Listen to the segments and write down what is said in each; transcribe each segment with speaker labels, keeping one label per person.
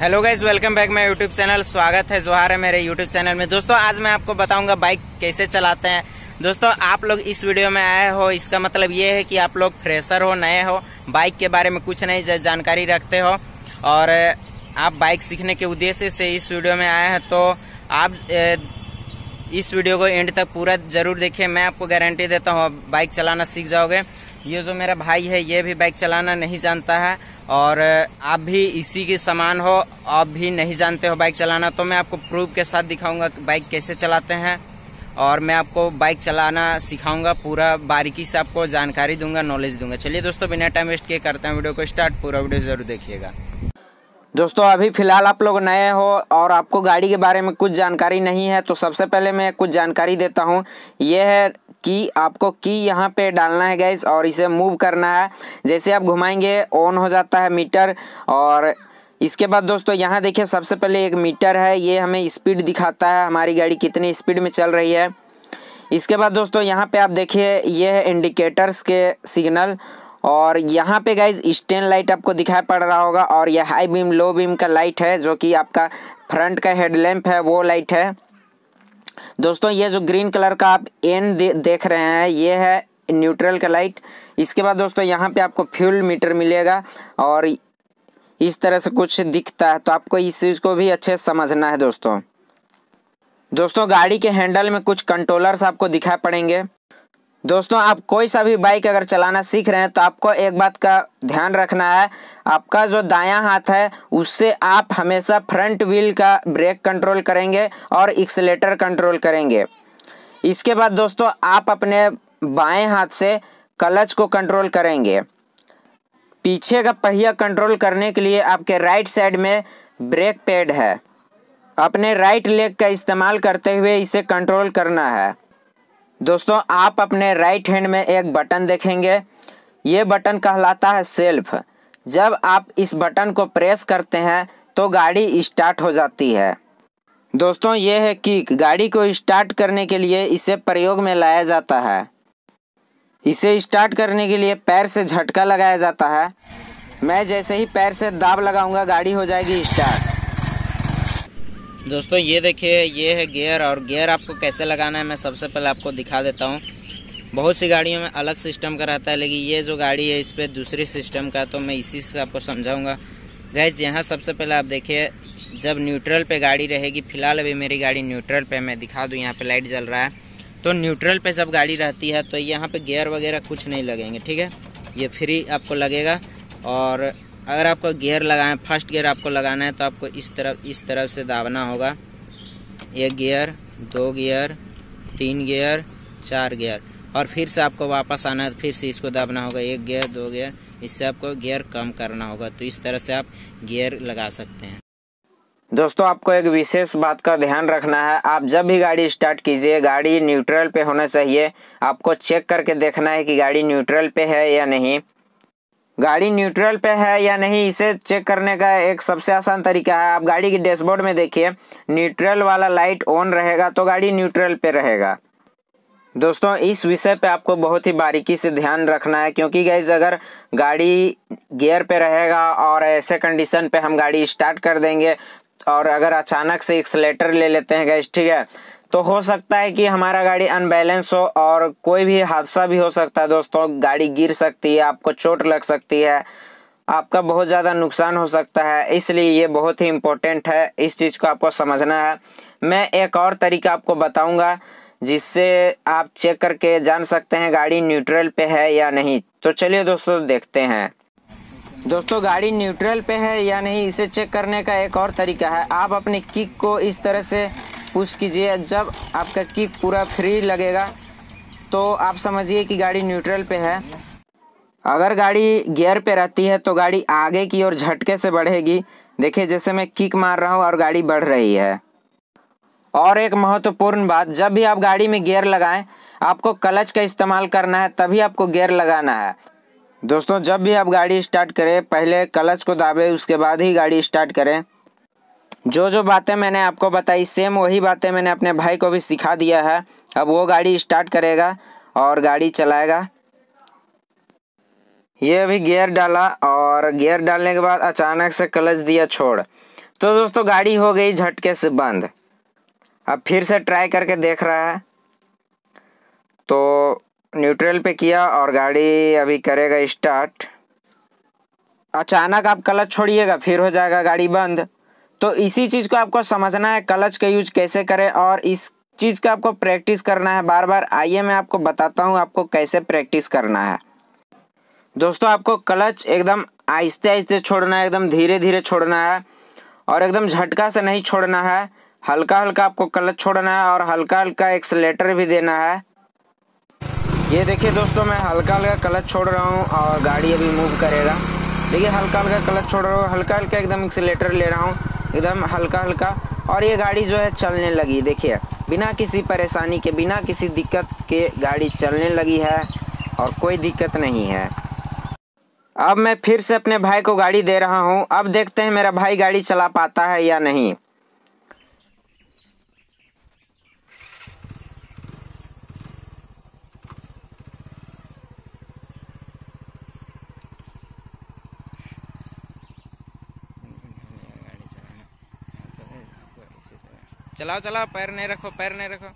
Speaker 1: hello guys welcome back my YouTube channel स्वागत है जोहार है मेरे यूट्यूब चैनल में दोस्तों आज मैं आपको बताऊंगा बाइक कैसे चलाते हैं दोस्तों आप लोग इस वीडियो में आए हो इसका मतलब ये है कि आप लोग फ्रेशर हो नए हो बाइक के बारे में कुछ नहीं जानकारी रखते हो और आप बाइक सीखने के उद्देश्य से इस वीडियो में आए हैं तो आप इस वीडियो को एंड तक पूरा जरूर देखिए मैं आपको गारंटी देता हूँ बाइक चलाना सीख जाओगे ये जो मेरा भाई है ये भी बाइक चलाना नहीं जानता है और आप भी इसी के समान हो आप भी नहीं जानते हो बाइक चलाना तो मैं आपको प्रूफ के साथ दिखाऊंगा कि बाइक कैसे चलाते हैं और मैं आपको बाइक चलाना सिखाऊंगा पूरा बारीकी से आपको जानकारी दूंगा नॉलेज दूंगा चलिए दोस्तों बिना टाइम वेस्ट किए करते हैं वीडियो को स्टार्ट पूरा वीडियो ज़रूर देखिएगा दोस्तों अभी फ़िलहाल आप लोग नए हो और आपको गाड़ी के बारे में कुछ जानकारी नहीं है तो सबसे पहले मैं कुछ जानकारी देता हूँ ये है की आपको की यहाँ पे डालना है गैस और इसे मूव करना है जैसे आप घुमाएंगे ऑन हो जाता है मीटर और इसके बाद दोस्तों यहाँ देखिए सबसे पहले एक मीटर है ये हमें स्पीड दिखाता है हमारी गाड़ी कितनी स्पीड में चल रही है इसके बाद दोस्तों यहाँ पे आप देखिए ये है इंडिकेटर्स के सिग्नल और यहाँ पे गाइज स्टैंड लाइट आपको दिखाई पड़ रहा होगा और यह हाई बीम लो बीम का लाइट है जो कि आपका फ्रंट का हेडलैम्प है वो लाइट है दोस्तों ये जो ग्रीन कलर का आप एन दे, देख रहे हैं ये है न्यूट्रल का लाइट इसके बाद दोस्तों यहाँ पे आपको फ्यूल मीटर मिलेगा और इस तरह से कुछ दिखता है तो आपको इस चीज़ को भी अच्छे से समझना है दोस्तों दोस्तों गाड़ी के हैंडल में कुछ कंट्रोलर्स आपको दिखाई पड़ेंगे दोस्तों आप कोई सा भी बाइक अगर चलाना सीख रहे हैं तो आपको एक बात का ध्यान रखना है आपका जो दायां हाथ है उससे आप हमेशा फ्रंट व्हील का ब्रेक कंट्रोल करेंगे और एक्सलेटर कंट्रोल करेंगे इसके बाद दोस्तों आप अपने बाएं हाथ से क्लच को कंट्रोल करेंगे पीछे का पहिया कंट्रोल करने के लिए आपके राइट साइड में ब्रेक पैड है अपने राइट लेग का इस्तेमाल करते हुए इसे कंट्रोल करना है दोस्तों आप अपने राइट हैंड में एक बटन देखेंगे ये बटन कहलाता है सेल्फ जब आप इस बटन को प्रेस करते हैं तो गाड़ी स्टार्ट हो जाती है दोस्तों ये है कि गाड़ी को स्टार्ट करने के लिए इसे प्रयोग में लाया जाता है इसे स्टार्ट करने के लिए पैर से झटका लगाया जाता है मैं जैसे ही पैर से दाब लगाऊंगा गाड़ी हो जाएगी स्टार्ट दोस्तों ये देखिए ये है गियर और गियर आपको कैसे लगाना है मैं सबसे पहले आपको दिखा देता हूँ बहुत सी गाड़ियों में अलग सिस्टम का रहता है लेकिन ये जो गाड़ी है इस पर दूसरी सिस्टम का तो मैं इसी से आपको समझाऊँगा गैस यहाँ सबसे पहले आप देखिए जब न्यूट्रल पे गाड़ी रहेगी फिलहाल अभी मेरी गाड़ी न्यूट्रल पे मैं दिखा दूँ यहाँ पे लाइट जल रहा है तो न्यूट्रल पे जब गाड़ी रहती है तो यहाँ पे गियर वगैरह कुछ नहीं लगेंगे ठीक है ये फ्री आपको लगेगा और अगर आपको गियर लगाना फर्स्ट गियर आपको लगाना है तो आपको इस तरफ इस तरफ से दाबना होगा एक गियर दो गियर तीन गियर चार गियर और फिर से आपको वापस आना है तो फिर से इसको दाबना होगा एक गियर दो गियर इससे आपको गियर कम करना होगा तो इस तरह से आप गियर लगा सकते हैं दोस्तों आपको एक विशेष बात का ध्यान रखना है आप जब भी गाड़ी स्टार्ट कीजिए गाड़ी न्यूट्रल पे होना चाहिए आपको चेक करके देखना है कि गाड़ी न्यूट्रल पे है या नहीं गाड़ी न्यूट्रल पे है या नहीं इसे चेक करने का एक सबसे आसान तरीका है आप गाड़ी की डैशबोर्ड में देखिए न्यूट्रल वाला लाइट ऑन रहेगा तो गाड़ी न्यूट्रल पे रहेगा दोस्तों इस विषय पे आपको बहुत ही बारीकी से ध्यान रखना है क्योंकि गैज अगर गाड़ी गियर पे रहेगा और ऐसे कंडीशन पे हम गाड़ी स्टार्ट कर देंगे और अगर अचानक से एक्सलेटर ले लेते हैं गैस ठीक है तो हो सकता है कि हमारा गाड़ी अनबैलेंस हो और कोई भी हादसा भी हो सकता है दोस्तों गाड़ी गिर सकती है आपको चोट लग सकती है आपका बहुत ज़्यादा नुकसान हो सकता है इसलिए ये बहुत ही इम्पोर्टेंट है इस चीज़ को आपको समझना है मैं एक और तरीका आपको बताऊंगा जिससे आप चेक करके जान सकते हैं गाड़ी न्यूट्रल पे है या नहीं तो चलिए दोस्तों देखते हैं दोस्तों गाड़ी न्यूट्रल पे है या नहीं इसे चेक करने का एक और तरीका है आप अपने किक को इस तरह से पुश कीजिए जब आपका किक पूरा फ्री लगेगा तो आप समझिए कि गाड़ी न्यूट्रल पे है अगर गाड़ी गियर पे रहती है तो गाड़ी आगे की ओर झटके से बढ़ेगी देखिए जैसे मैं किक मार रहा हूँ और गाड़ी बढ़ रही है और एक महत्वपूर्ण बात जब भी आप गाड़ी में गियर लगाएं आपको क्लच का इस्तेमाल करना है तभी आपको गियर लगाना है दोस्तों जब भी आप गाड़ी स्टार्ट करें पहले क्लच को दाबें उसके बाद ही गाड़ी स्टार्ट करें जो जो बातें मैंने आपको बताई सेम वही बातें मैंने अपने भाई को भी सिखा दिया है अब वो गाड़ी स्टार्ट करेगा और गाड़ी चलाएगा ये अभी गियर डाला और गियर डालने के बाद अचानक से क्लच दिया छोड़ तो दोस्तों गाड़ी हो गई झटके से बंद अब फिर से ट्राई करके देख रहा है तो न्यूट्रल पे किया और गाड़ी अभी करेगा स्टार्ट अचानक आप क्लच छोड़िएगा फिर हो जाएगा गाड़ी बंद तो इसी चीज़ को आपको समझना है क्लच का यूज कैसे करें और इस चीज़ का आपको प्रैक्टिस करना है बार बार आइए मैं आपको बताता हूँ आपको कैसे प्रैक्टिस करना है दोस्तों आपको क्लच एकदम आहिस्ते आहिस्ते छोड़ना है एकदम धीरे धीरे छोड़ना है और एकदम झटका से नहीं छोड़ना है हल्का हल्का आपको क्लच छोड़ना है और हल्का हल्का एक्सलेटर भी देना है ये देखिए दोस्तों मैं हल्का हल्का क्लच छोड़ रहा हूँ और गाड़ी अभी मूव करेगा देखिए हल्का हल्का क्लच छोड़ रहा हूँ हल्का हल्का एकदम एक्सलेटर ले रहा हूँ एकदम हल्का हल्का और ये गाड़ी जो है चलने लगी देखिए बिना किसी परेशानी के बिना किसी दिक्कत के गाड़ी चलने लगी है और कोई दिक्कत नहीं है अब मैं फिर से अपने भाई को गाड़ी दे रहा हूँ अब देखते हैं मेरा भाई गाड़ी चला पाता है या नहीं चलाओ चलाओ पैर नहीं रखो पैर नहीं रखो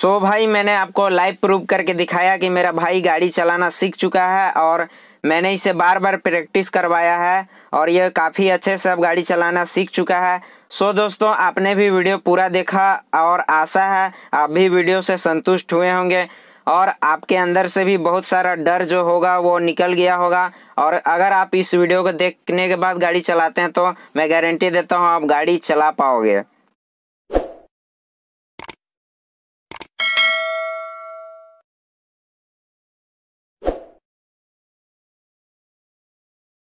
Speaker 1: सो so भाई मैंने आपको लाइव प्रूव करके दिखाया कि मेरा भाई गाड़ी चलाना सीख चुका है और मैंने इसे बार बार प्रैक्टिस करवाया है और यह काफ़ी अच्छे से अब गाड़ी चलाना सीख चुका है सो so दोस्तों आपने भी वीडियो पूरा देखा और आशा है आप भी वीडियो से संतुष्ट हुए होंगे और आपके अंदर से भी बहुत सारा डर जो होगा वो निकल गया होगा और अगर आप इस वीडियो को देखने के बाद गाड़ी चलाते हैं तो मैं गारंटी देता हूँ आप गाड़ी चला पाओगे